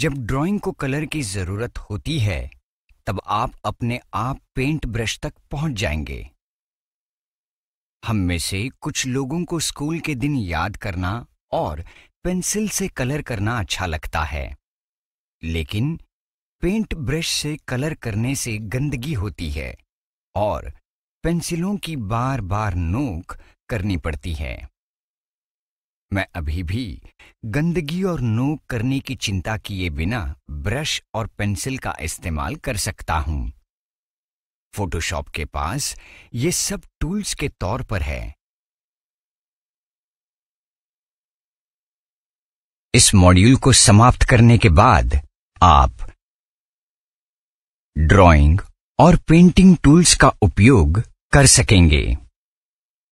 जब ड्राइंग को कलर की ज़रूरत होती है तब आप अपने आप पेंट ब्रश तक पहुंच जाएंगे हम में से कुछ लोगों को स्कूल के दिन याद करना और पेंसिल से कलर करना अच्छा लगता है लेकिन पेंट ब्रश से कलर करने से गंदगी होती है और पेंसिलों की बार बार नोक करनी पड़ती है मैं अभी भी गंदगी और नोक करने की चिंता किए बिना ब्रश और पेंसिल का इस्तेमाल कर सकता हूं फोटोशॉप के पास ये सब टूल्स के तौर पर है इस मॉड्यूल को समाप्त करने के बाद आप ड्राइंग और पेंटिंग टूल्स का उपयोग कर सकेंगे